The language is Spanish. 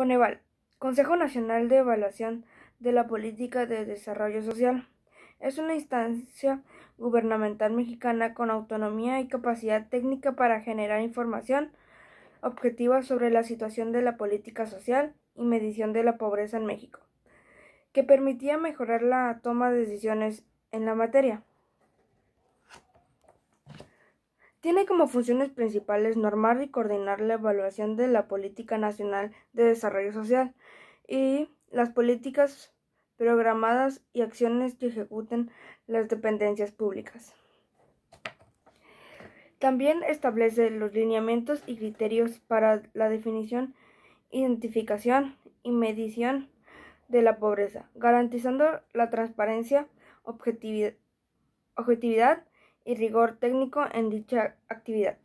Coneval, Consejo Nacional de Evaluación de la Política de Desarrollo Social, es una instancia gubernamental mexicana con autonomía y capacidad técnica para generar información objetiva sobre la situación de la política social y medición de la pobreza en México, que permitía mejorar la toma de decisiones en la materia. Tiene como funciones principales normar y coordinar la evaluación de la Política Nacional de Desarrollo Social y las políticas programadas y acciones que ejecuten las dependencias públicas. También establece los lineamientos y criterios para la definición, identificación y medición de la pobreza, garantizando la transparencia, objetividad, objetividad y rigor técnico en dicha actividad.